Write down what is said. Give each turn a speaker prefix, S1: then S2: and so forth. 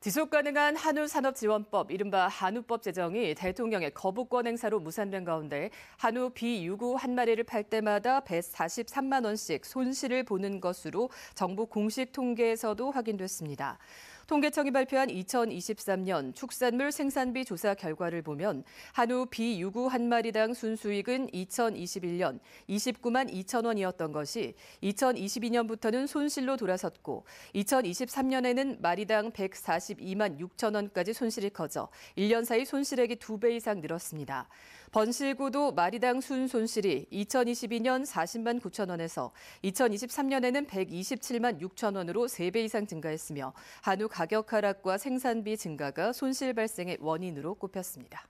S1: 지속 가능한 한우 산업 지원법, 이른바 한우법 제정이 대통령의 거부권 행사로 무산된 가운데 한우 비유구 한 마리를 팔 때마다 143만 원씩 손실을 보는 것으로 정부 공식 통계에서도 확인됐습니다. 통계청이 발표한 2023년 축산물 생산비 조사 결과를 보면 한우 비유구 한 마리당 순수익은 2021년 29만 2천 원이었던 것이 2022년부터는 손실로 돌아섰고 2023년에는 마리당 142만 6천 원까지 손실이 커져 1년 사이 손실액이 2배 이상 늘었습니다. 번실구도 마리당 순 손실이 2022년 40만 9천 원에서 2023년에는 127만 6천 원으로 3배 이상 증가했으며 한우 가격 하락과 생산비 증가가 손실 발생의 원인으로 꼽혔습니다.